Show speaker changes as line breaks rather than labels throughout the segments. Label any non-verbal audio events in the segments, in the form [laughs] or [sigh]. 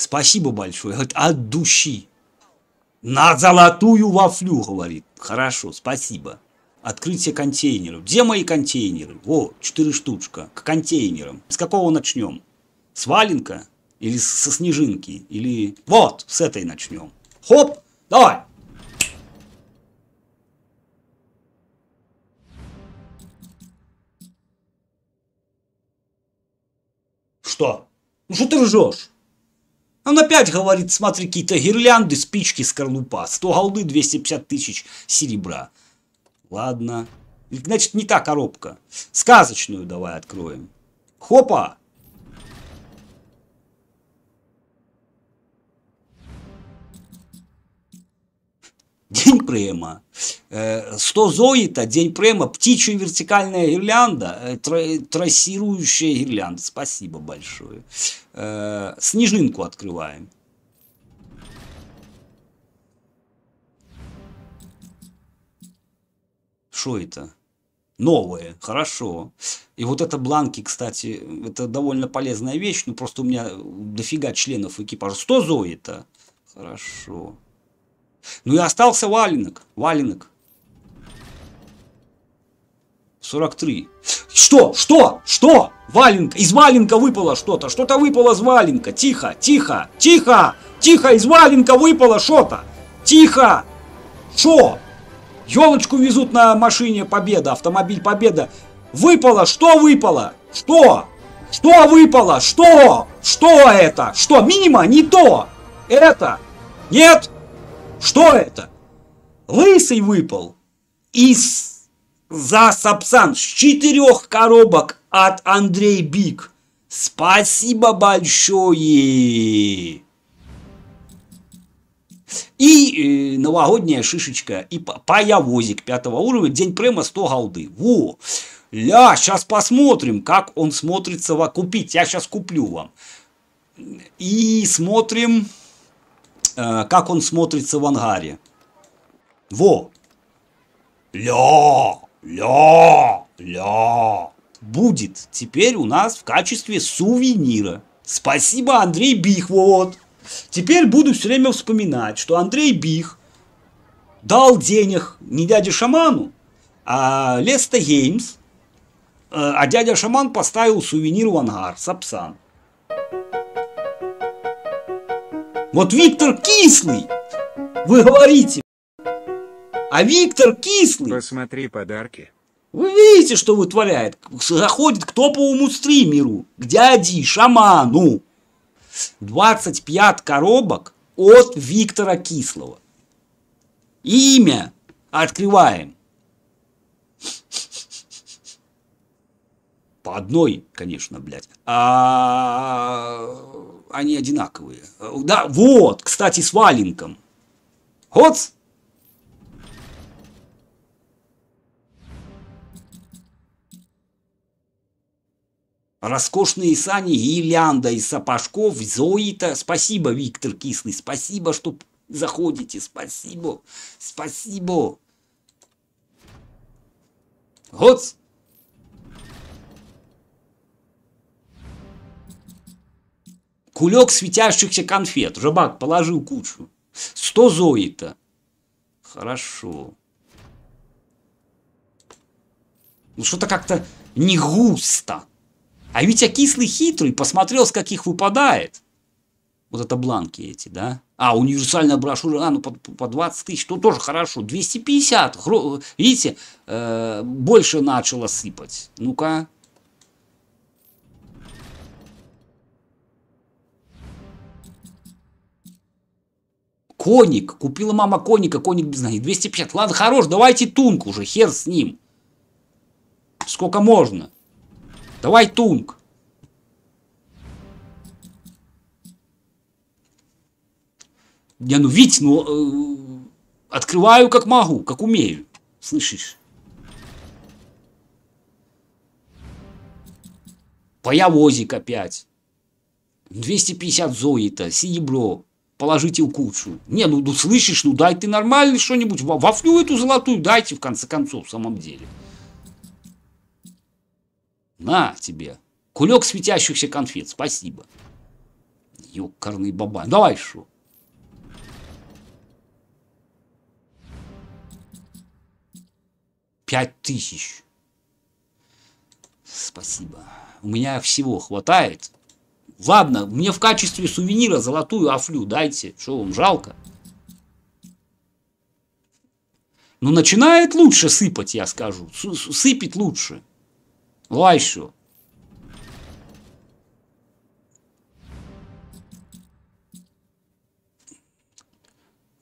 Спасибо большое. Говорит, от души. На золотую вафлю, говорит. Хорошо, спасибо. Открытие контейнеров. Где мои контейнеры? О, четыре штучка. К контейнерам. С какого начнем? С валенка? Или со снежинки? Или... Вот, с этой начнем. Хоп, давай. Что? Ну что ты ржешь? Он опять говорит, смотри, какие-то гирлянды, спички с корлупа. 100 голды, 250 тысяч серебра. Ладно. Значит, не та коробка. Сказочную давай откроем. Хопа! День према. 100 э, зоита, день према, птичья вертикальная гирлянда, э, трассирующая гирлянда. Спасибо большое. Э, снежинку открываем. Что это? Новое, хорошо. И вот это бланки, кстати, это довольно полезная вещь, но ну, просто у меня дофига членов экипажа. 100 зоита. Хорошо. Ну и остался валенок. Валенок. 43. Что? Что? Что? Валенка. Из валенка выпало что-то. Что-то выпало из валенка. Тихо, тихо, тихо, тихо. Из валенка выпало что-то. Тихо. Что? Елочку везут на машине Победа, автомобиль Победа. Выпало, что выпало? Что? Что выпало? Что? Что это? Что? Минима не то. Это? Нет? Что это? Лысый выпал из за Сапсан с четырех коробок от Андрей Биг. Спасибо большое! И э, новогодняя шишечка, и паявозик пятого уровня, день према 100 голды. Во! Ля, сейчас посмотрим, как он смотрится купить. Я сейчас куплю вам. И смотрим... Э, как он смотрится в ангаре. Во! Ля! Ля! Ля! Будет теперь у нас в качестве сувенира. Спасибо, Андрей Бих, вот. Теперь буду все время вспоминать, что Андрей Бих дал денег не дяде Шаману, а Леста Геймс, э, а дядя Шаман поставил сувенир в ангар, Сапсан. Вот Виктор Кислый! Вы говорите! А Виктор Кислый! Посмотри подарки. Вы видите, что вытворяет? Заходит к топовому уму стримеру, к дяди, шаману. 25 коробок от Виктора Кислого. Имя открываем. По одной, конечно, блядь. А они одинаковые. Да, вот, кстати, с валенком. вот, Роскошные сани Елянда из Сапожков, Зоита. Спасибо, Виктор Кислый, спасибо, что заходите. Спасибо, спасибо. Вот. Кулек светящихся конфет. Жабак положил кучу. Сто зоита. Хорошо. Ну что-то как-то не густо. А ведь я кислый хитрый посмотрел, с каких выпадает. Вот это бланки эти, да? А, универсальная брошюра, а, ну по, по 20 тысяч, то тоже хорошо. 250, видите, э, больше начало сыпать. Ну-ка, Коник. Купила мама коника, коник без ноги. 250. Ладно, хорош, давайте тунг уже, хер с ним. Сколько можно? Давай тунг. Я, ну, видите, ну, э, открываю как могу, как умею. Слышишь? Появозик опять. 250 зои-то, серебро положительку лучшую. Не, ну, ну слышишь, ну дай ты нормально что-нибудь, вафлю эту золотую дайте, в конце концов, в самом деле. На тебе, кулек светящихся конфет, спасибо. Ёкарный баба, ну, давай шо. Пять тысяч. Спасибо. У меня всего хватает, Ладно, мне в качестве сувенира золотую афлю дайте. Что вам жалко? Но ну, начинает лучше сыпать, я скажу. Сыпет лучше. Лайшу.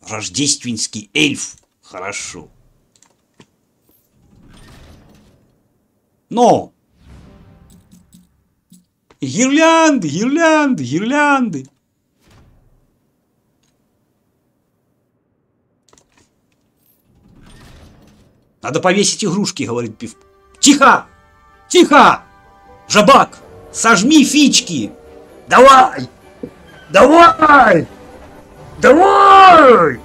Рождественский эльф. Хорошо. Но Гирлянды, гирлянды, гирлянды. Надо повесить игрушки, говорит Пив. Тихо! Тихо! Жабак, сожми фички! Давай! Давай! Давай!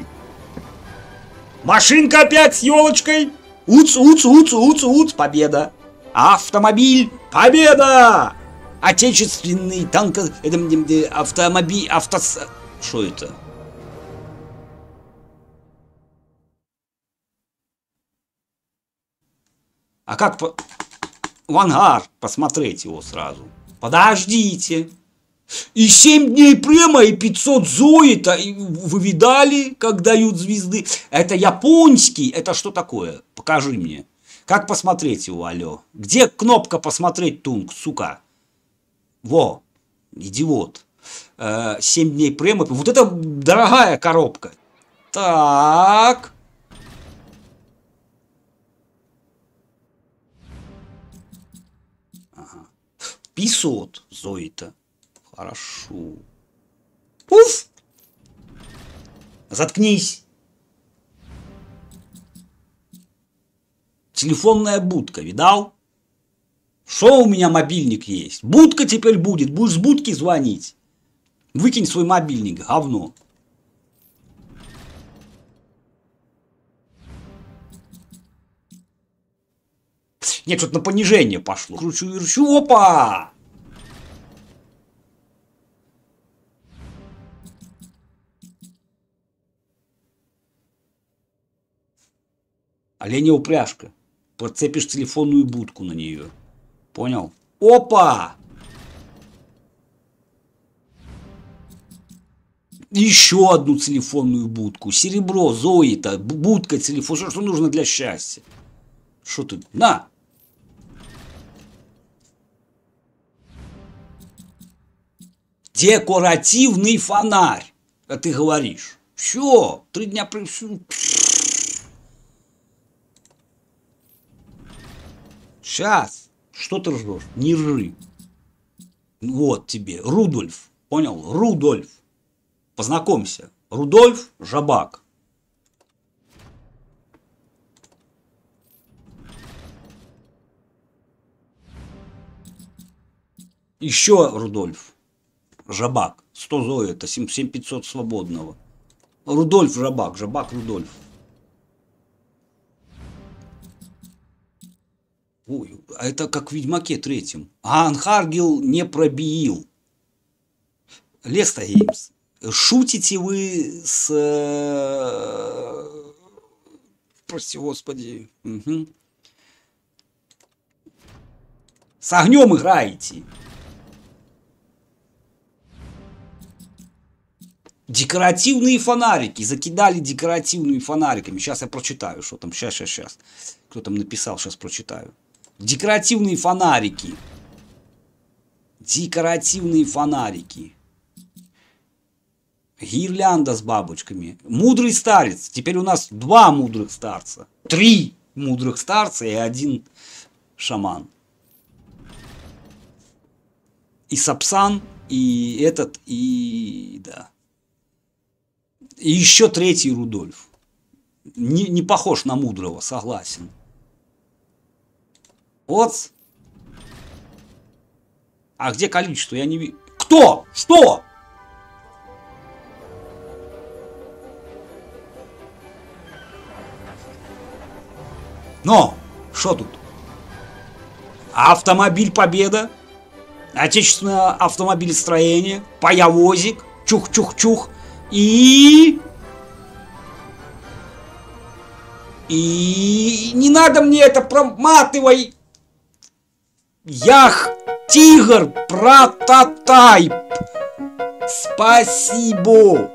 Машинка опять с елочкой! Уц, уц, уц, уц, уц, победа! Автомобиль, победа! отечественный танко... Это, э, автомобиль... Авто... Что это? А как по... в ангар посмотреть его сразу? Подождите. И 7 дней према, и 500 зоита. И вы видали, как дают звезды? Это японский. Это что такое? Покажи мне. Как посмотреть его, алло? Где кнопка посмотреть, Тунг, сука? во, идиот. Э, семь дней према. Вот это дорогая коробка. Так. Ага. Писот Зоита. Хорошо. Уф. Заткнись! Телефонная будка, видал? Что у меня мобильник есть? Будка теперь будет, будешь с будки звонить. Выкинь свой мобильник, говно. Нет, что-то на понижение пошло. Кручу и опа! Оленя упряжка. Подцепишь телефонную будку на нее. Понял? Опа! Еще одну телефонную будку. Серебро, зоита, будка, телефон. Что, что нужно для счастья? Что ты? На! Декоративный фонарь. А ты говоришь. Все, три дня при... Сейчас. Что ты ржешь? Не ржи. Вот тебе. Рудольф. Понял? Рудольф. Познакомься. Рудольф Жабак. Еще Рудольф Жабак. 100 Зои, это 7500 свободного. Рудольф Жабак, Жабак Рудольф. Ой, а это как в Ведьмаке третьем. А Анхаргил не пробил. Леста Геймс, шутите вы с... Э, прости, господи. Угу. С огнем играете. Декоративные фонарики. Закидали декоративными фонариками. Сейчас я прочитаю, что там. Сейчас, сейчас, сейчас. Кто там написал, сейчас прочитаю. Декоративные фонарики. Декоративные фонарики. Гирлянда с бабочками. Мудрый старец. Теперь у нас два мудрых старца. Три мудрых старца и один шаман. И Сапсан, и этот, и... да. И еще третий Рудольф. Не, не похож на мудрого, согласен. Вот. А где количество? Я не вижу. Кто? Что? Но! Что тут? Автомобиль Победа, отечественное автомобилестроение, паявозик, чух-чух-чух и... И не надо мне это проматывай! Ях, тигр, прототайп. Спасибо.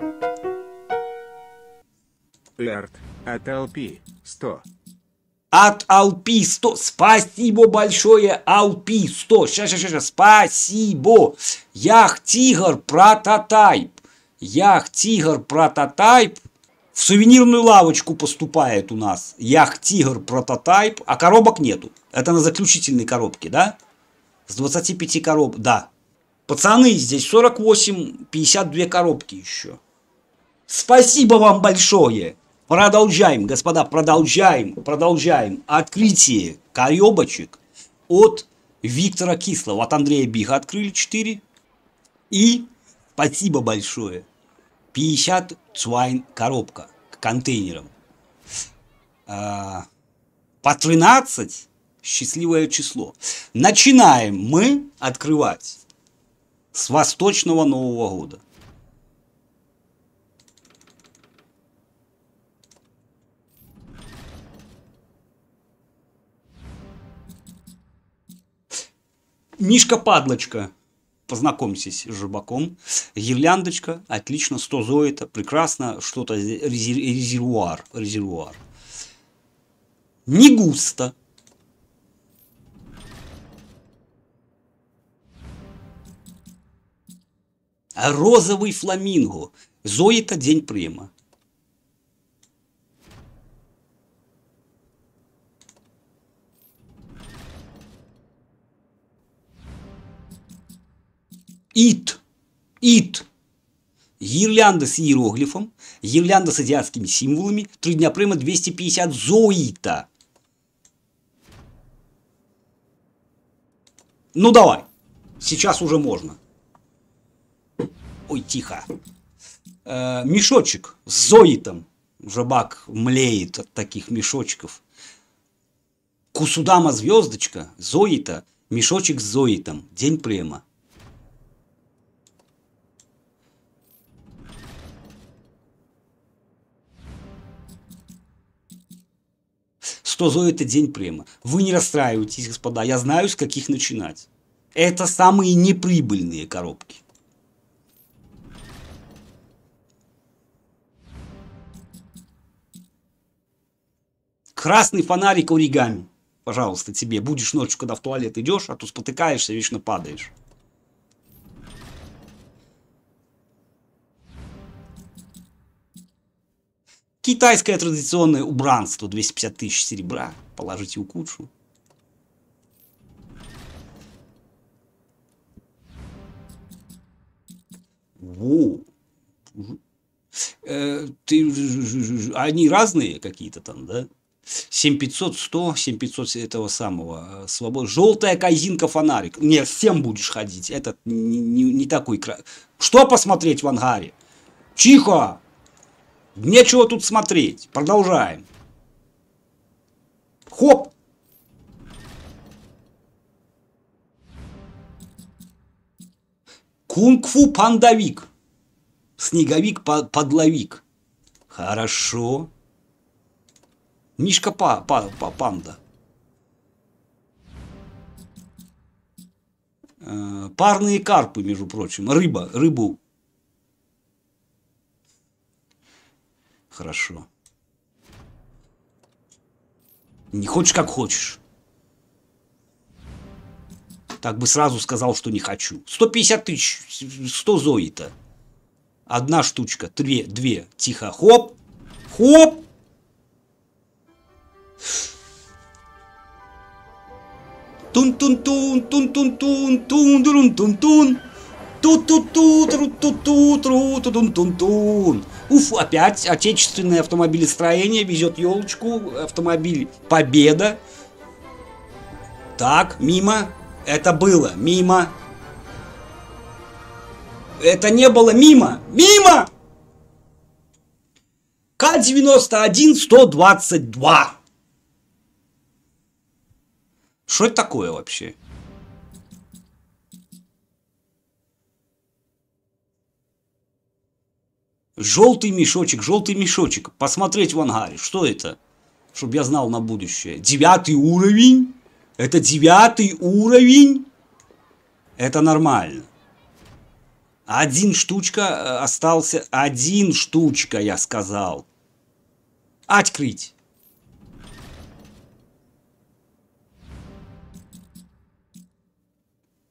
Лярд, от Алпи, 100. От Алпи 100. Спасибо большое, Алпи 100. Сейчас, сейчас, сейчас. Спасибо. Ях, тигр, прототайп. Ях, тигр, прототайп. В сувенирную лавочку поступает у нас Ях, тигр, прототайп, а коробок нету. Это на заключительной коробке, да? С 25 короб, да. Пацаны, здесь 48, 52 коробки еще. Спасибо вам большое. Продолжаем, господа, продолжаем, продолжаем. Открытие коробочек от Виктора Кислого, от Андрея Биха открыли 4. И спасибо большое. 50 цвайн коробка к контейнерам. А, по 13 счастливое число. Начинаем мы открывать с восточного Нового года. Мишка Падлочка, познакомьтесь с жабаком. Гирляндочка, отлично, 100 зоита, прекрасно, что-то резервуар, резервуар. Не густо, розовый фламинго. Зои-то день према. Ит. Ит. Гирлянда с иероглифом, гирлянда с азиатскими символами, три дня према 250 зоита. Ну давай, сейчас уже можно. Ой, тихо. Э, мешочек с зоитом. Жабак млеет от таких мешочков. Кусудама звездочка, зоита, мешочек с зоитом. День према. Что зоита день према. Вы не расстраивайтесь, господа, я знаю, с каких начинать. Это самые неприбыльные коробки. красный фонарик оригами. Пожалуйста, тебе. Будешь ночью, когда в туалет идешь, а то спотыкаешься, вечно падаешь. Китайское традиционное убранство. 250 тысяч серебра. Положите у кучу. Во, Э, ты, а они разные какие-то там, да? 7500, 100, 7500 этого самого. Э, свобод... Желтая кайзинка фонарик. Не, всем будешь ходить. Этот не, не, не такой край. Что посмотреть в ангаре? Тихо! Нечего тут смотреть. Продолжаем. Хоп! Кунг-фу пандавик. Снеговик-подловик. Хорошо. Мишка па, па, па, панда. Э, парные карпы, между прочим. Рыба, рыбу. Хорошо. Не хочешь, как хочешь. Так бы сразу сказал, что не хочу. 150 тысяч, 100 зои-то. Одна штучка, две, две. Тихо, хоп, хоп. Тун-тун-тун, тун тун тун тун ту тун-дурун-тун-тун. Ту-ту-ту-тру-ту-ту-тру-ту-тун-тун-тун. Уф, опять отечественное автомобилестроение везет елочку, автомобиль Победа. Так, мимо. Это было мимо. Это не было мимо. Мимо! К-91-122. Что это такое вообще? Желтый мешочек, желтый мешочек. Посмотреть в ангаре. Что это? Чтобы я знал на будущее. Девятый уровень? Это девятый уровень? Это нормально. Один штучка э, остался. Один штучка, я сказал. Открыть.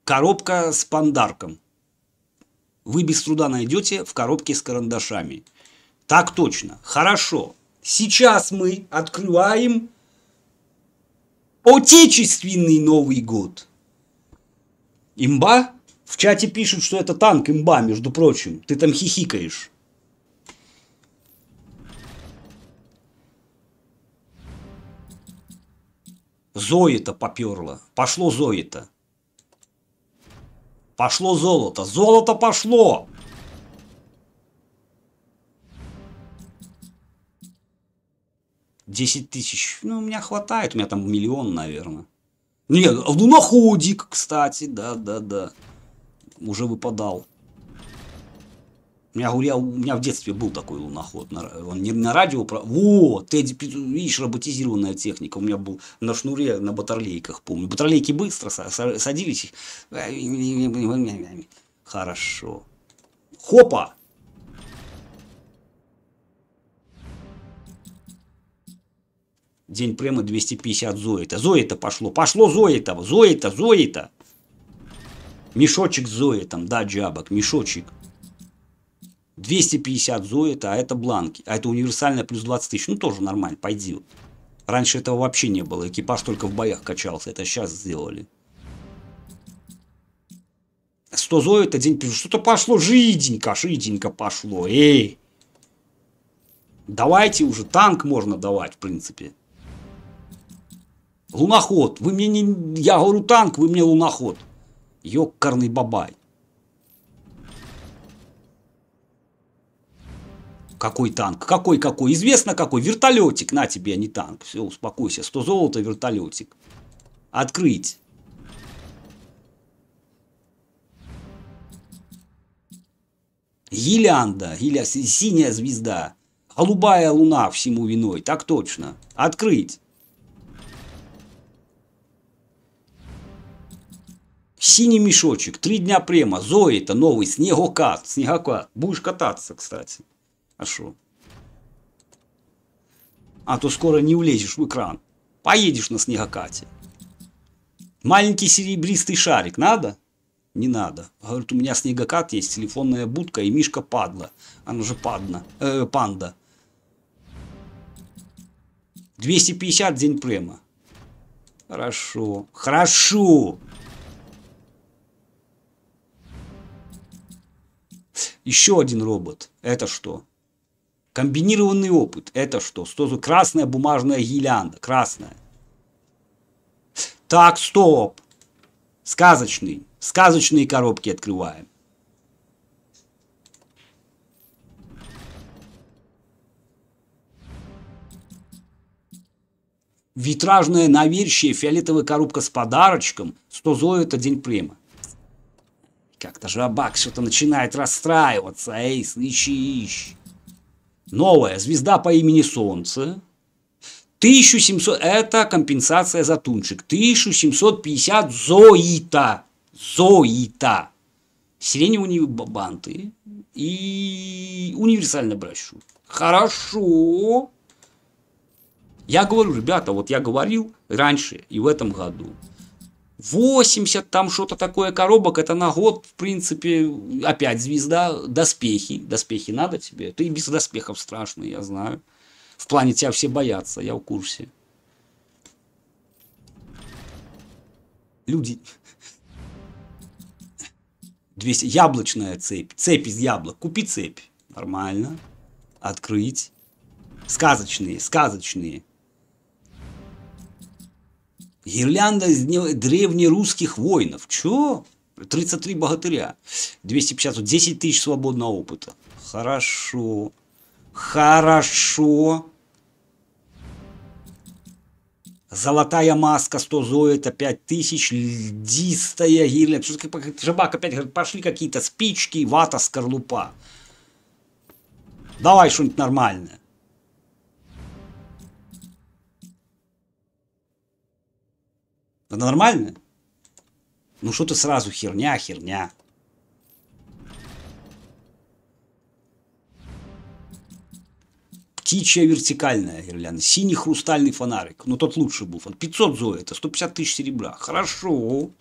Коробка с пандарком. Вы без труда найдете в коробке с карандашами. Так точно. Хорошо. Сейчас мы открываем Отечественный Новый год. Имба? В чате пишут, что это танк имба, между прочим. Ты там хихикаешь. Зои-то поперла. Пошло Зои-то. Пошло золото. Золото пошло! Десять тысяч. Ну, у меня хватает. У меня там миллион, наверное. Нет, ну, луноходик, ну, кстати. Да, да, да. Уже выпадал. У меня, я, у меня в детстве был такой луноход. На, он не на радио, про... о, Тедди, видишь, роботизированная техника. У меня был на шнуре, на батарлейках, помню. Батарлейки быстро садились. Хорошо. Хопа! День према 250 Зоита. Зоита пошло. Пошло Зоита. Зоита, Зоита. Мешочек с Зоитом. Да, джабок, мешочек. 250 зоэта, а это бланки. А это универсальная плюс 20 тысяч. Ну, тоже нормально, пойди. Раньше этого вообще не было. Экипаж только в боях качался. Это сейчас сделали. 100 зоэта, день Что-то пошло жиденько, жиденько пошло. Эй! Давайте уже, танк можно давать, в принципе. Луноход. Вы мне не... Я говорю танк, вы мне луноход. Ёкарный бабай. Какой танк? Какой, какой? Известно какой. Вертолетик. На тебе, а не танк. Все, успокойся. 100 золота, вертолетик. Открыть. Гилянда, гиля, синяя звезда. Голубая луна всему виной, так точно. Открыть. Синий мешочек, три дня према, зои это новый, снегокат, снегокат. Будешь кататься, кстати. А что? А то скоро не улезешь в экран. Поедешь на снегокате. Маленький серебристый шарик надо? Не надо. Говорит, у меня снегокат есть, телефонная будка и Мишка падла. Она же падна. Э, панда. 250 день према. Хорошо. Хорошо. Еще один робот. Это что? Комбинированный опыт – это что? Что за красная бумажная гирлянда? Красная. Так, стоп. Сказочный. Сказочные коробки открываем. Витражное навершие, фиолетовая коробка с подарочком. 100 золота, день према. Как-то же Абак что-то начинает расстраиваться. Эй, слышишь? новая звезда по имени Солнце. 1700 – это компенсация за тунчик. 1750 зоита. Зоита. Сиреневые банты и универсально брошу. Хорошо. Я говорю, ребята, вот я говорил раньше и в этом году. 80 там что-то такое коробок, это на год, в принципе, опять звезда, доспехи, доспехи надо тебе, ты без доспехов страшный, я знаю, в плане тебя все боятся, я в курсе. Люди, 200, яблочная цепь, цепь из яблок, купи цепь, нормально, открыть, сказочные, сказочные, Гірлянда з древнерусских воинов. Чё? 33 богатыря. 250, 10 тысяч свободного опыта. Хорошо. Хорошо. Золотая маска, 100 зоэта, тысяч. льдистая гирлянда. Жабак опять говорит, пошли какие-то спички, вата, скорлупа. Давай что-нибудь нормальное. Это нормально? Ну что ты сразу херня, херня. Птичья вертикальная, Ирлян. Синий хрустальный фонарик. Ну, тот лучше был. 500 зоя, это 150 тысяч серебра. Хорошо.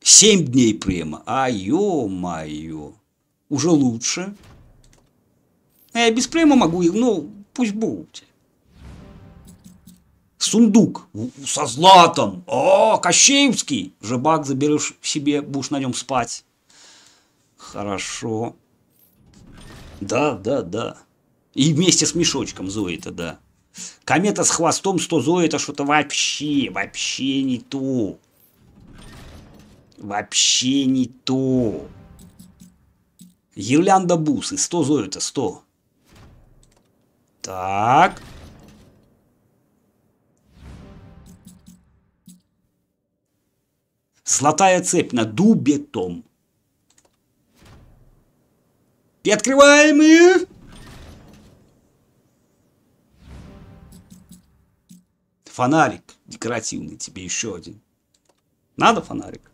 Семь дней према. А, ё-моё. Уже лучше. Ну, я без према могу, ну, пусть будет. Сундук со златом. О, Кощеевский! Жебак заберешь себе, будешь на нем спать. Хорошо. Да, да, да. И вместе с мешочком Зои-то, да. Комета с хвостом 100 Зои это что-то вообще, вообще не то. Вообще не то. Гирлянда бусы, 100 Зои это 100. Так. Золотая цепь на дубе том. И открываем и... Фонарик декоративный тебе еще один. Надо фонарик?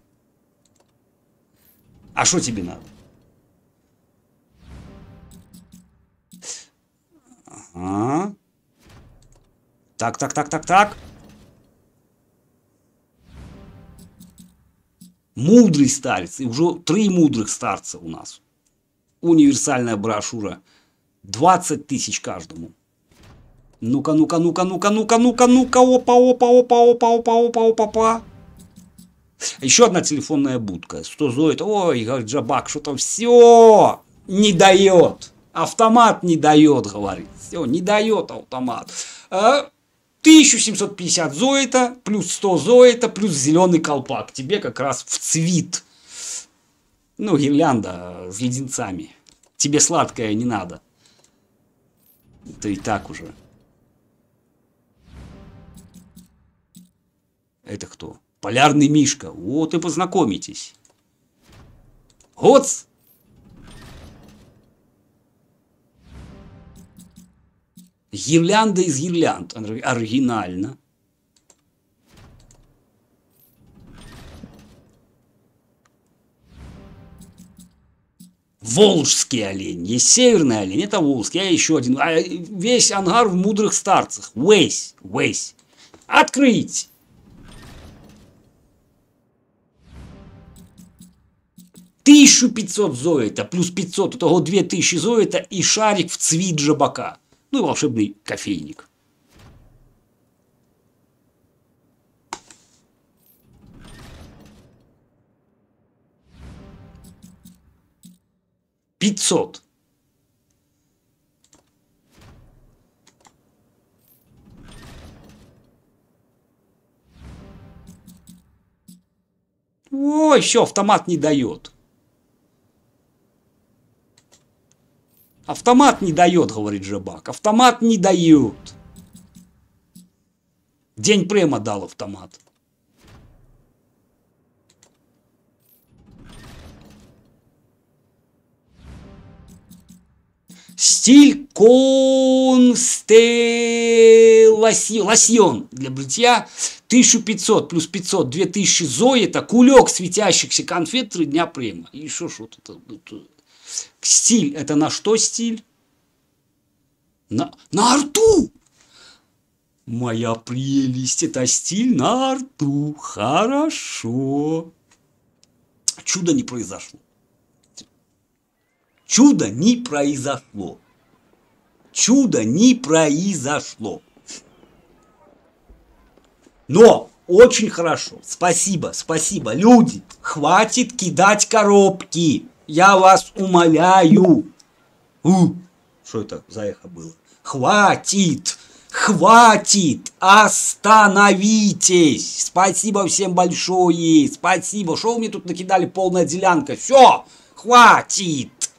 А что тебе надо? Ага. Так, так, так, так, так. Мудрый старец. И уже три мудрых старца у нас. Универсальная брошюра. 20 тысяч каждому. Ну-ка, ну-ка, ну-ка, ну-ка, ну-ка, ну-ка, ну-ка, опа, опа, опа, опа, опа, опа, опа, опа. Еще одна телефонная будка. Что зоет? Ой, Джабак, что там все не дает. Автомат не дает, говорит. Все, не дает автомат. 1750 а, зоита, плюс 100 зоита, плюс зеленый колпак. Тебе как раз в цвет. Ну, гирлянда с леденцами. Тебе сладкое не надо. Это и так уже. Это кто? Полярный Мишка. Вот и познакомитесь. Гоц! Гирлянда из гирлянд, оригинально. Волжский олень, есть северный олень, это волжский, а еще один. А э, весь ангар в мудрых старцах. Весь, весь. Открыть! Тысячу пятьсот зоита, плюс 500, итого 2000 зоита и шарик в цвет жабака ну и волшебный кофейник. Пятьсот. О, еще автомат не дает. Автомат не дает, говорит Жабак. Автомат не дают. День према дал автомат. Стиль констелласьон для бритья 1500 плюс 500, 2000 зои, это кулек светящихся конфет три дня према. И еще что-то. Стиль – это на что стиль? На, на арту Моя прелесть – это стиль на арту Хорошо. Чудо не произошло. Чудо не произошло. Чудо не произошло. Но очень хорошо. Спасибо, спасибо. Люди, хватит кидать коробки. Я вас умоляю. У, что это за эхо было? Хватит! Хватит! Остановитесь! Спасибо всем большое! Спасибо! Шоу мне тут накидали полная делянка. Все! Хватит!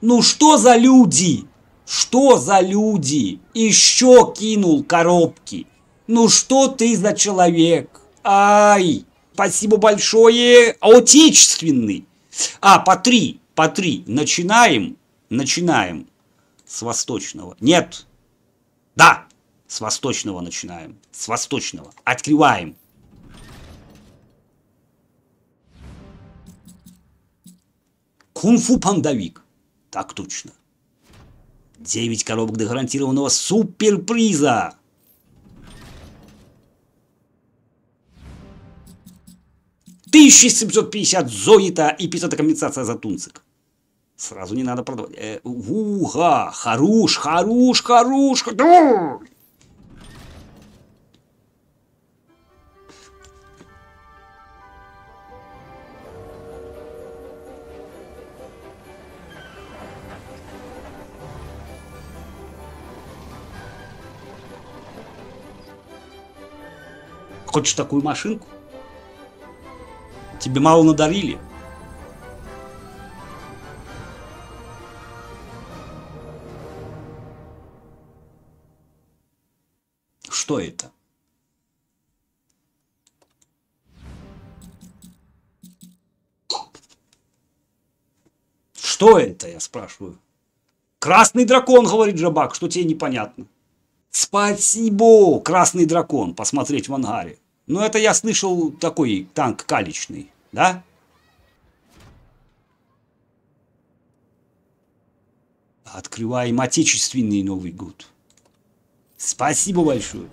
Ну что за люди? Что за люди? Еще кинул коробки. Ну что ты за человек? Ай! Спасибо большое. Отечественный. А, по три, по три. Начинаем, начинаем с восточного. Нет. Да, с восточного начинаем. С восточного. Открываем. кунфу фу пандавик. Так точно. 9 коробок до гарантированного суперприза. 1750 зоита и 500 компенсация за тунцик. Сразу не надо продавать. Э, уга, хорош хорош харуш, харуш. Хочешь такую машинку? Тебе мало надарили. Что это? Что это, я спрашиваю? Красный дракон, говорит Жабак, что тебе непонятно. Спасибо, красный дракон, посмотреть в ангаре. Но ну, это я слышал такой танк каличный. Да? Открываем отечественный Новый год. Спасибо большое.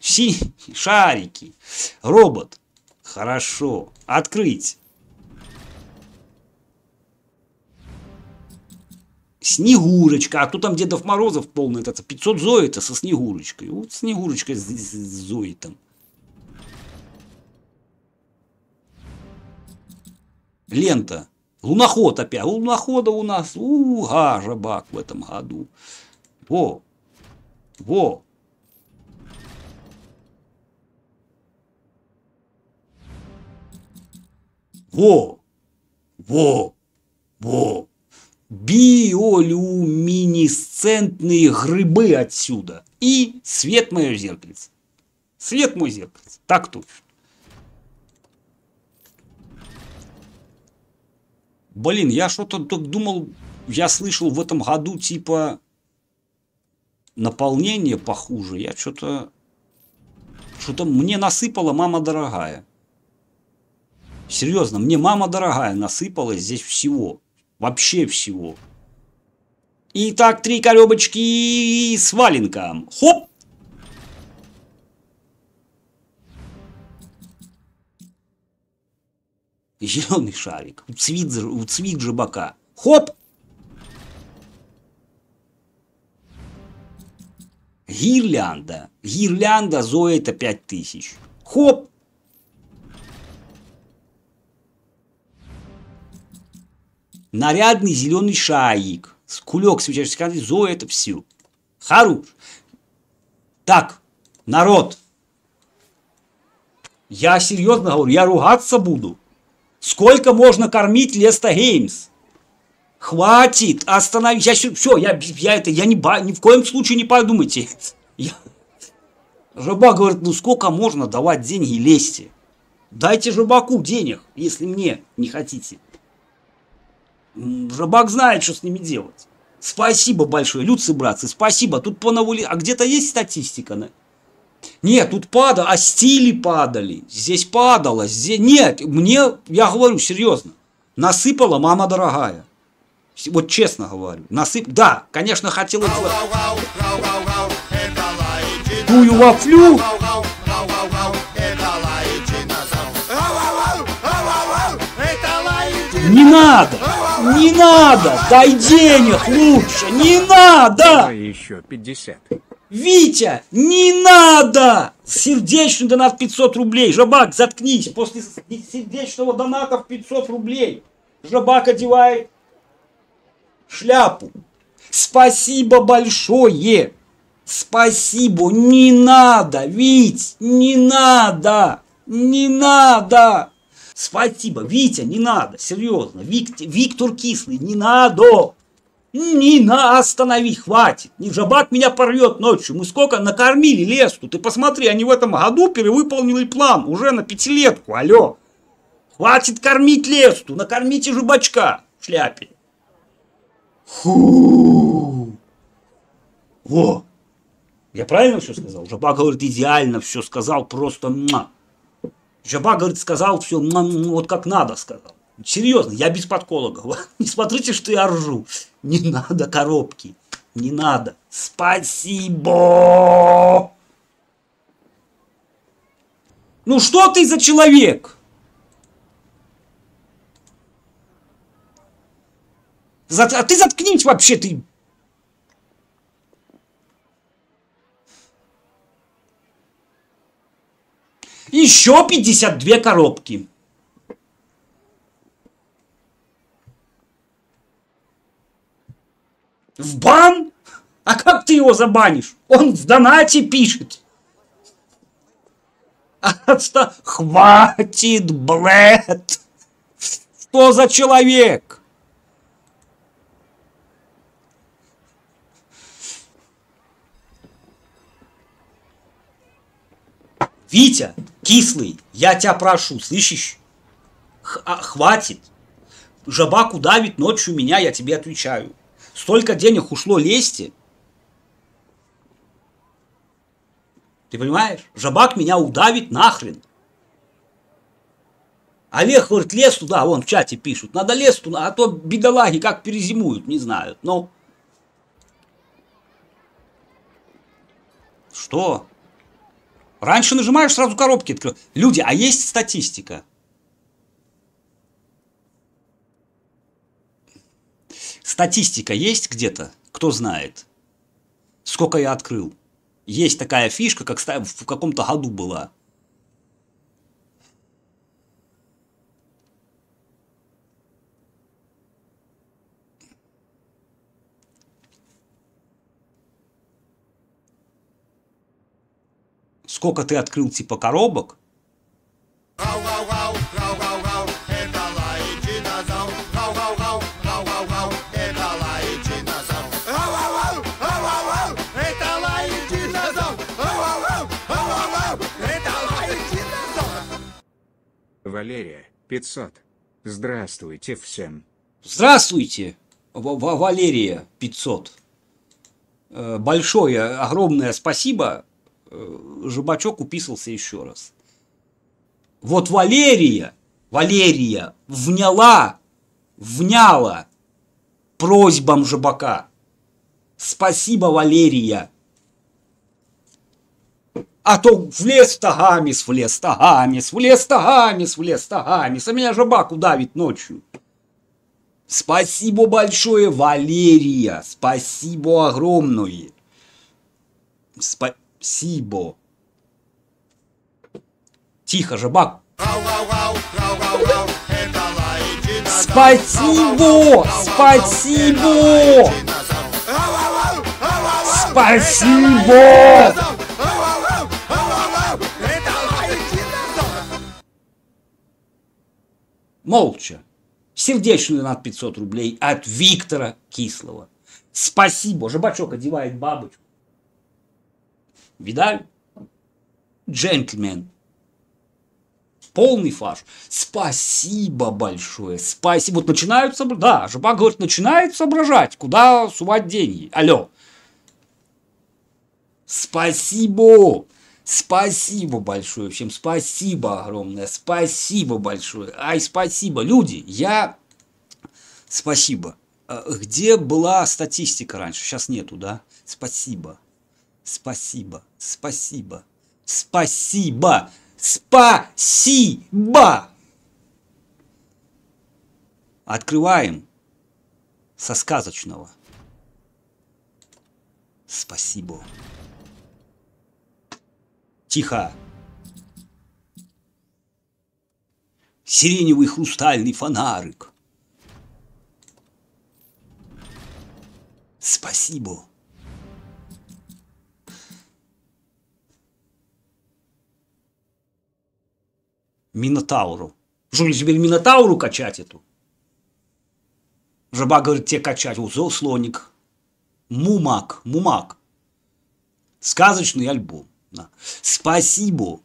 Си, шарики. Робот. Хорошо. Открыть. Снегурочка. А кто там Дедов Морозов полный? Это 500 Зоита со Снегурочкой. Вот Снегурочка с, с Зоитом. лента. Луноход опять. Лунохода у нас уга жабак в этом году. Во. Во. Во. Во. Во. Биолюминесцентные грибы отсюда. И свет мое зеркальце. Свет мой зеркальце. Так тут. Блин, я что-то думал, я слышал в этом году типа наполнение похуже. Я что-то... Что-то мне насыпала мама дорогая. Серьезно, мне мама дорогая насыпала здесь всего. Вообще всего. Итак, три коробочки с валенком. Хоп! Зеленый шарик. у уцвит же бока. Хоп! Гирлянда. Гирлянда Зоя это 5000. Хоп! Нарядный зеленый шарик. Кулек свечающей канды. Зоя это все. Хорош. Так, народ. Я серьезно говорю, я ругаться буду. Сколько можно кормить Леста Геймс? Хватит, остановись. Я, все, я, я это, я не, ни в коем случае не подумайте. Я... Рыба говорит, ну сколько можно давать деньги Лесте? Дайте Жабаку денег, если мне не хотите. Жабак знает, что с ними делать. Спасибо большое, Люци, братцы, спасибо. Тут понавали... А где-то есть статистика? на? Нет, тут падало, а стили падали. Здесь падало, здесь... Нет, мне, я говорю серьезно, насыпала мама дорогая. Вот честно говорю, насып... Да, конечно, хотела. Тую вафлю... Не надо! Не надо! Дай денег лучше! Не надо! Еще 50. Витя, не надо! Сердечный донат 500 рублей. Жабак, заткнись. После сердечного доната в 500 рублей Жабак одевает шляпу. Спасибо большое. Спасибо. Не надо, Вить, не надо. Не надо. Спасибо, Витя, не надо. Серьезно. Вик, Виктор Кислый, не надо. Нина, останови, хватит. Нижабад меня порвет ночью. Мы сколько накормили лес тут. Ты посмотри, они в этом году перевыполнили план. Уже на пятилетку, алло. Хватит кормить лесту, накормите жабачка, в шляпе. Фу. Во. Я правильно все сказал? Жаба говорит, идеально все сказал, просто муа. Жаба говорит, сказал все, муа, ну, вот как надо сказал. Серьезно, я без подколога. [laughs] Не смотрите, что я ржу. Не надо коробки. Не надо. Спасибо! Ну что ты за человек? Зат... А ты заткнись вообще, ты... Еще 52 коробки. В бан? А как ты его забанишь? Он в донате пишет. А отста... Хватит, блэд! Что за человек? Витя, кислый, я тебя прошу, слышишь? Х а, хватит. Жабаку давит ночью меня, я тебе отвечаю. Столько денег ушло лести. Ты понимаешь? Жабак меня удавит нахрен. Олег говорит, лез туда, вон в чате пишут. Надо лез туда, а то бедолаги как перезимуют, не знают. Но ну. Что? Раньше нажимаешь, сразу коробки открываешь. Люди, а есть статистика? Статистика есть где-то? Кто знает? Сколько я открыл? Есть такая фишка, как в каком-то году была. Сколько ты открыл типа коробок? Валерия, 500. Здравствуйте всем. Здравствуйте, В -В Валерия, 500. Э, большое, огромное спасибо. Э, Жубачок уписался еще раз. Вот Валерия, Валерия вняла, вняла просьбам Жубака. Спасибо, Валерия. А то в лес-то гамис, в лес-то гамис, в лес-то гамис, в лес-то А меня же бак удавит ночью. Спасибо большое, Валерия. Спасибо огромное. Спасибо. Тихо же, бак. Спасибо! Спасибо! Спасибо! молча. Сердечную над 500 рублей от Виктора Кислого. Спасибо. Жабачок одевает бабочку. Видали? Джентльмен. Полный фарш. Спасибо большое. Спасибо. Вот начинают соображать. Да, Жабак говорит, начинает соображать, куда сувать деньги. Алло. Спасибо. Спасибо большое всем, спасибо огромное, спасибо большое. Ай, спасибо, люди, я... Спасибо. А, где была статистика раньше? Сейчас нету, да? Спасибо. Спасибо. Спасибо. Спасибо. Спасибо. Открываем со сказочного. Спасибо. Тихо! Сиреневый хрустальный фонарик. Спасибо. Минотауру. Что, теперь Минотауру качать эту? Жаба говорит, тебе качать. Узел слоник. Мумак, мумак. Сказочный альбом понятно. Спасибо.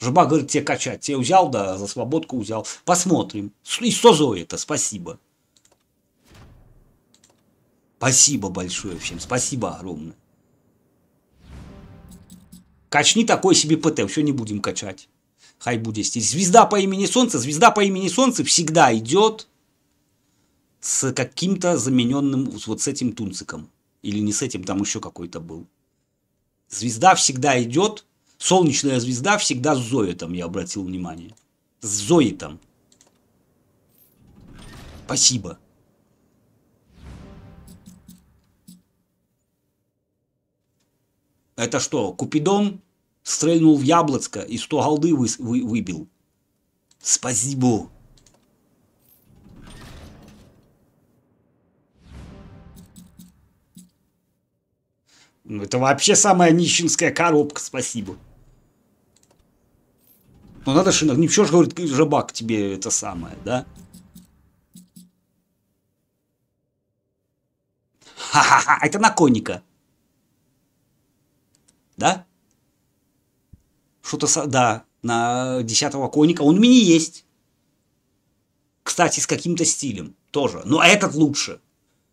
Жба говорит, тебе качать. Тебе взял, да, за свободку взял. Посмотрим. И что за это, спасибо. Спасибо большое всем, спасибо огромное. Качни такой себе ПТ, все не будем качать. Хай будет здесь. Звезда по имени Солнце, звезда по имени Солнце всегда идет с каким-то замененным, вот с этим тунциком. Или не с этим, там еще какой-то был. Звезда всегда идет, солнечная звезда всегда с зоитом, я обратил внимание. С зоитом. Спасибо. Это что, Купидон стрельнул в яблочко и 100 голды вы, вы, выбил? Спасибо. Ну, это вообще самая нищенская коробка, спасибо. Ну, надо же, ничего ну, же, говорит, Жабак тебе это самое, да? Ха-ха-ха, это на коника, Да? Что-то, со... да, на десятого коника. Он у меня есть. Кстати, с каким-то стилем тоже. Но этот лучше.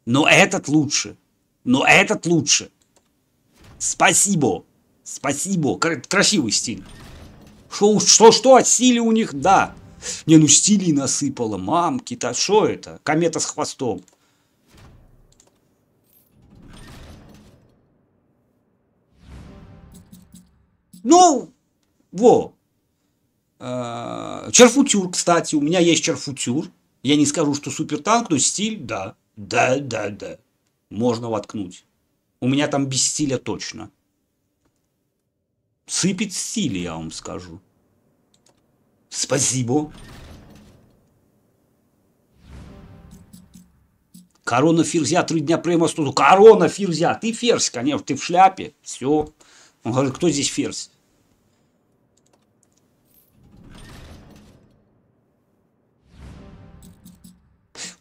Но этот лучше. Но этот лучше. Спасибо. Спасибо. Красивый стиль. Что-что, стили у них, да. Не, ну стилей насыпало. Мамки-то, что это? Комета с хвостом. Ну, во. А, черфутюр, кстати. У меня есть черфутюр. Я не скажу, что супер танк, но стиль, да. Да, да, да. Можно воткнуть. У меня там без стиля точно. Сыпет стиль, я вам скажу. Спасибо. Корона Ферзя, три дня прямо студу. Корона Ферзя, ты ферзь, конечно, ты в шляпе. Все. Он говорит, кто здесь ферзь?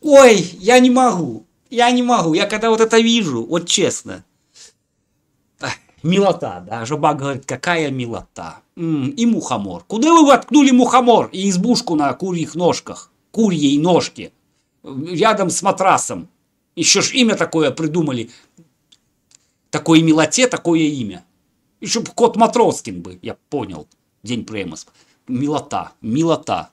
Ой, я не могу. Я не могу. Я когда вот это вижу, вот честно. Милота, да. Жабак говорит, какая милота. и мухомор. Куда вы воткнули мухомор и избушку на курьих ножках? Курьей ножки. Рядом с матрасом. Еще ж имя такое придумали. Такое милоте, такое имя. Еще бы кот Матроскин бы, я понял. День премос. Милота, милота.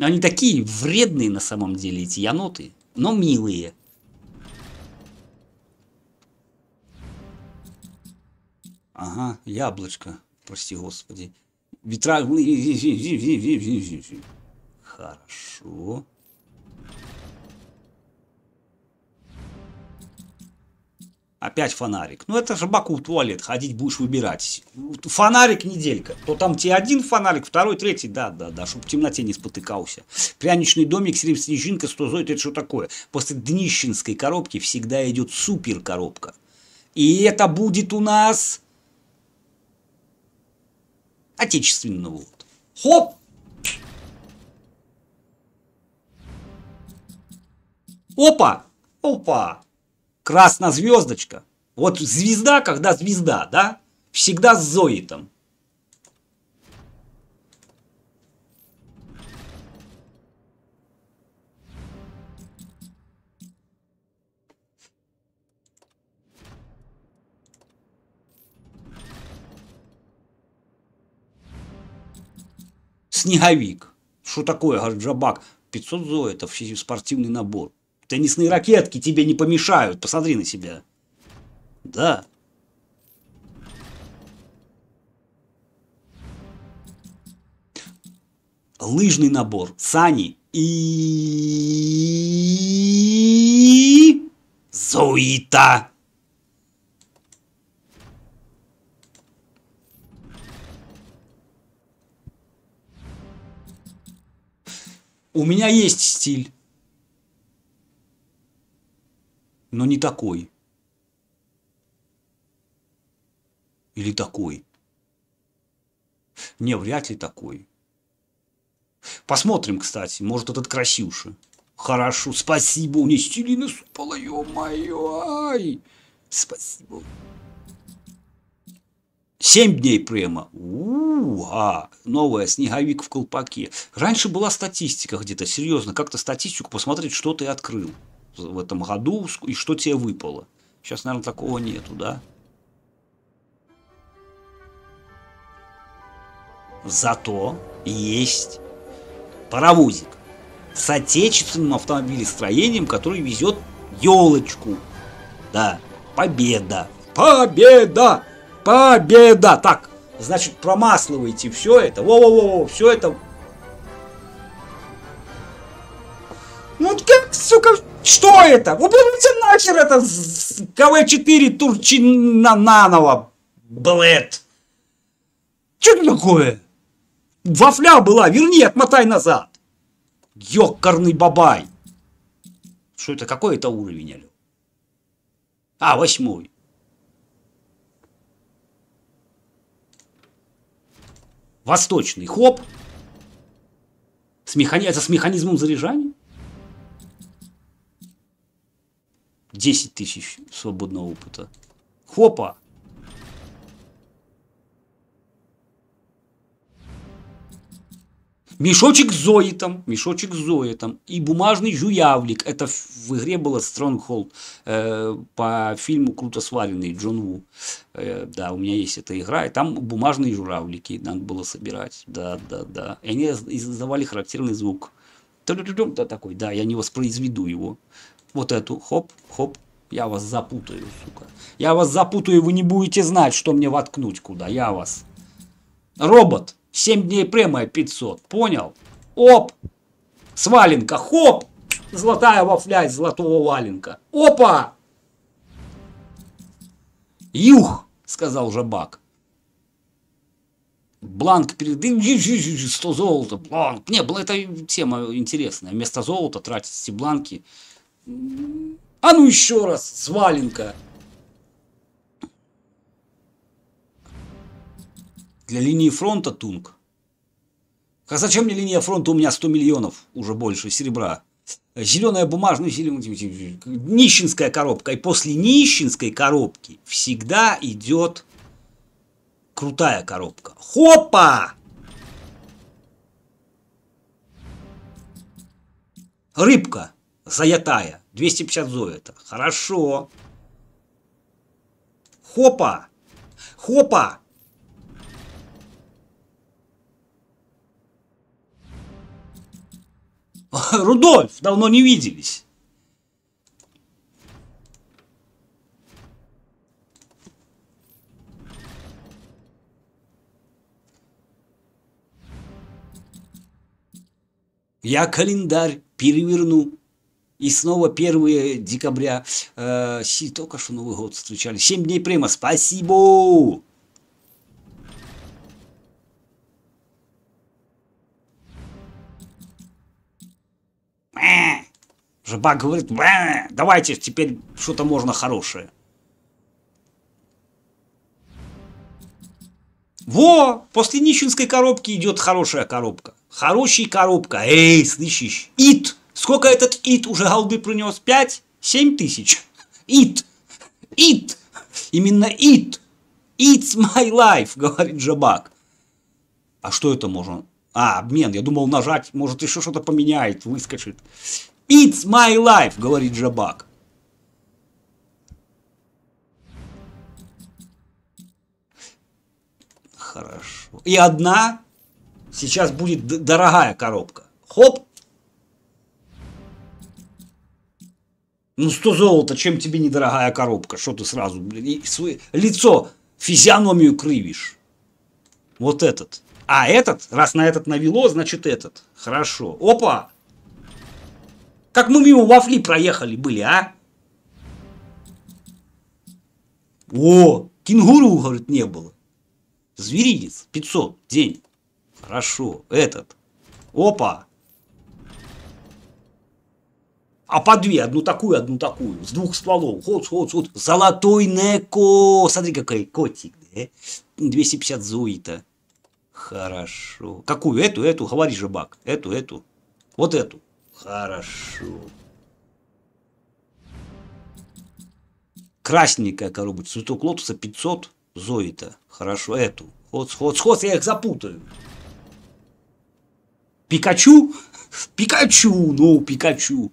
Они такие вредные на самом деле, эти яноты, но милые. Ага, яблочко. Прости, господи. Ветра... Хорошо. Опять фонарик. Ну это же Баку в туалет. Ходить будешь выбирать. Фонарик неделька. То там тебе один фонарик, второй, третий. Да, да, да. чтобы в темноте не спотыкался. Пряничный домик, серебряничинка, 100 зоит. Это что такое? После днищенской коробки всегда идет супер коробка. И это будет у нас отечественного. Вот. Хоп! Опа! Опа! Красная звездочка. Вот звезда, когда звезда, да? Всегда с зоитом. снеговик. Что такое, Гарджабак? 500 зоэтов, спортивный набор. Теннисные ракетки тебе не помешают, посмотри на себя. Да. Лыжный набор, сани и... Зоита! У меня есть стиль, но не такой. Или такой. Не, вряд ли такой. Посмотрим, кстати, может, этот красивший. Хорошо, спасибо, у нее стилина супала, ё-моё, ай. Спасибо. Семь дней према, У-а, новая, снеговик в колпаке. Раньше была статистика где-то, серьезно, как-то статистику посмотреть, что ты открыл в этом году и что тебе выпало. Сейчас, наверное, такого нету, да? Зато есть паровозик с отечественным автомобилестроением, который везет елочку. Да, победа! Победа! Победа! Так, значит, промаслывайте все это. Во-во-во, во, все это. Ну как, сука, что это? Уберите нахер это КВ-4 Турчина наново, блэд. Что это такое? Вафля была, верни, отмотай назад. Ёкарный бабай. Что это, какой это уровень, алё? А, восьмой. Восточный. Хоп. С механи... Это с механизмом заряжания? 10 тысяч свободного опыта. Хопа. Мешочек с зоитом, мешочек с зоитом и бумажный жуявлик. Это в игре было Stronghold э, по фильму круто сваренный Джон Ву. Э, да, у меня есть эта игра, и там бумажные журавлики надо было собирать. Да, да, да. И они издавали характерный звук. Да, такой, да, я не воспроизведу его. Вот эту, хоп, хоп, я вас запутаю, сука. Я вас запутаю, вы не будете знать, что мне воткнуть куда. Я вас. Робот. 7 дней премия 500. Понял? Оп! С валенка. Хоп! Золотая вафля из золотого валенка. Опа! Юх! Сказал жабак. Бланк перед... 100 золота, бланк. Не, была эта тема интересная. Вместо золота тратить все бланки. А ну еще раз, сваленка. Для линии фронта Тунг. А зачем мне линия фронта? У меня 100 миллионов уже больше серебра. Зеленая бумажная, ну, нищенская коробка. И после нищенской коробки всегда идет крутая коробка. Хопа! Рыбка заятая. 250 зоэта. Хорошо. Хопа! Хопа! [laughs] Рудольф, давно не виделись. Я календарь переверну. И снова 1 декабря. Э, си, только что Новый год встречали. 7 дней према. Спасибо! Жаба говорит, давайте теперь что-то можно хорошее. Во, после нищенской коробки идет хорошая коробка. Хороший коробка. Эй, слышишь? Ит. Сколько этот ит уже голды принес? Пять? Семь тысяч. Ит. Ит. Именно ит. It. It's my life, [laughs] говорит Жабак. А что это можно? А, обмен. Я думал нажать, может еще что-то поменяет, выскочит. It's my life, говорит Жабак. Хорошо. И одна сейчас будет дорогая коробка. Хоп. Ну, 100 золота, чем тебе недорогая коробка? Что ты сразу, блин, свое лицо, физиономию кривишь? Вот этот. А этот, раз на этот навело, значит этот. Хорошо. Опа! Как мы мимо вафли проехали были, а? О, кенгуру, говорит, не было. Зверинец, 500, день. Хорошо, этот. Опа! А по две, одну такую, одну такую, с двух стволов. Ход, ход, ход. Золотой неко. Смотри, какой котик. Да? 250 зуита. Хорошо. Какую? Эту, эту, говори же, Бак. Эту, эту. Вот эту. Хорошо. Красненькая коробочка. Цветок лотоса 500. Зоита. Хорошо, эту. Вот, вот ход, я их запутаю. Пикачу? Пикачу, ну, Пикачу.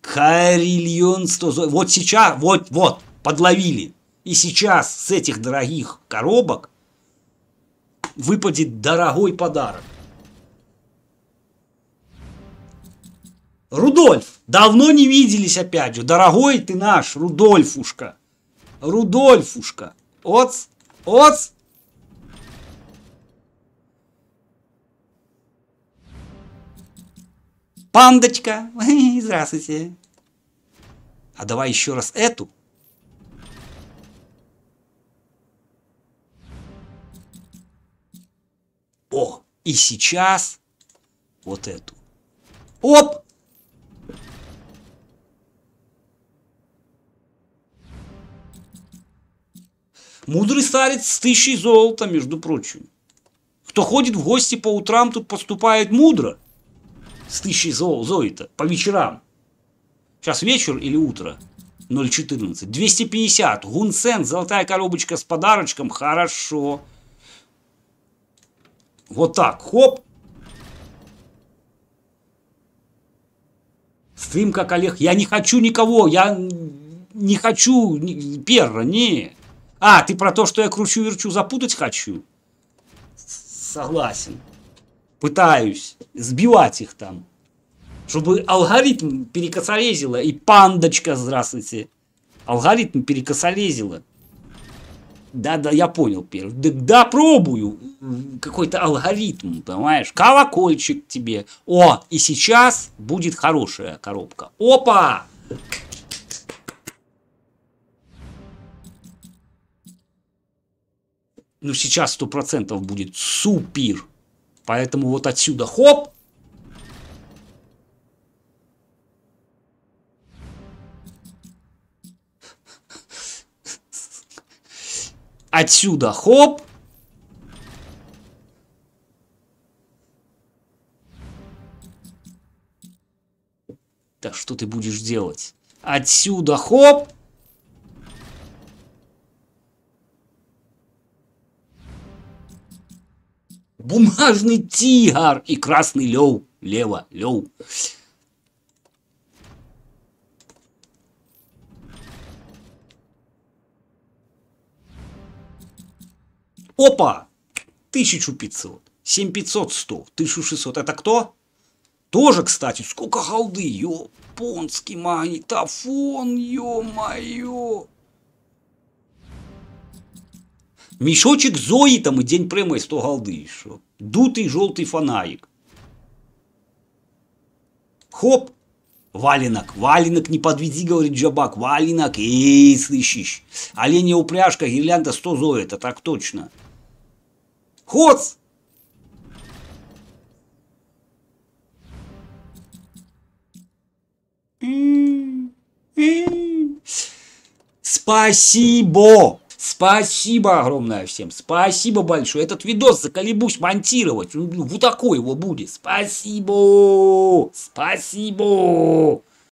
Карильон 100 зоит. Вот сейчас, вот, вот, подловили. И сейчас с этих дорогих коробок выпадет дорогой подарок. Рудольф, давно не виделись опять же. Дорогой ты наш, Рудольфушка. Рудольфушка. Оц, оц. Пандочка. [laughs] Здравствуйте. А давай еще раз эту. И сейчас вот эту. Оп! Мудрый старец с тысячей золота, между прочим. Кто ходит в гости по утрам, тут поступает мудро. С тысячей зол золота по вечерам. Сейчас вечер или утро? 0,14. 250. Гунсен, золотая коробочка с подарочком. Хорошо. Вот так, хоп. Стрим как Олег. Я не хочу никого, я не хочу перра, не. А, ты про то, что я кручу-верчу запутать хочу? Согласен. Пытаюсь сбивать их там. Чтобы алгоритм перекосорезило. И пандочка, здравствуйте. Алгоритм перекосорезила. Да, да, я понял первый. Да, да пробую. Какой-то алгоритм, понимаешь? Колокольчик тебе. О, и сейчас будет хорошая коробка. Опа! Ну, сейчас сто процентов будет супер. Поэтому вот отсюда хоп, Отсюда хоп. Так что ты будешь делать? Отсюда хоп. Бумажный тигр и красный лев. Лево, лев. Опа! 1500. 7500, 100, 1600. Это кто? Тоже, кстати, сколько голды, японский магнитофон, ё-моё. Мешочек Зои там и день прямий 100 голды еще. Дутый желтый фонаїк. Хоп! Валенок, валенок не подведи, говорит Джабак, валенок, эй, слышишь? Оленья упряжка, гирлянда 100 зоя, это так точно. Хоц! Спасибо! Спасибо огромное всем. Спасибо большое. Этот видос заколебусь монтировать. Ну, вот такой его будет. Спасибо! Спасибо!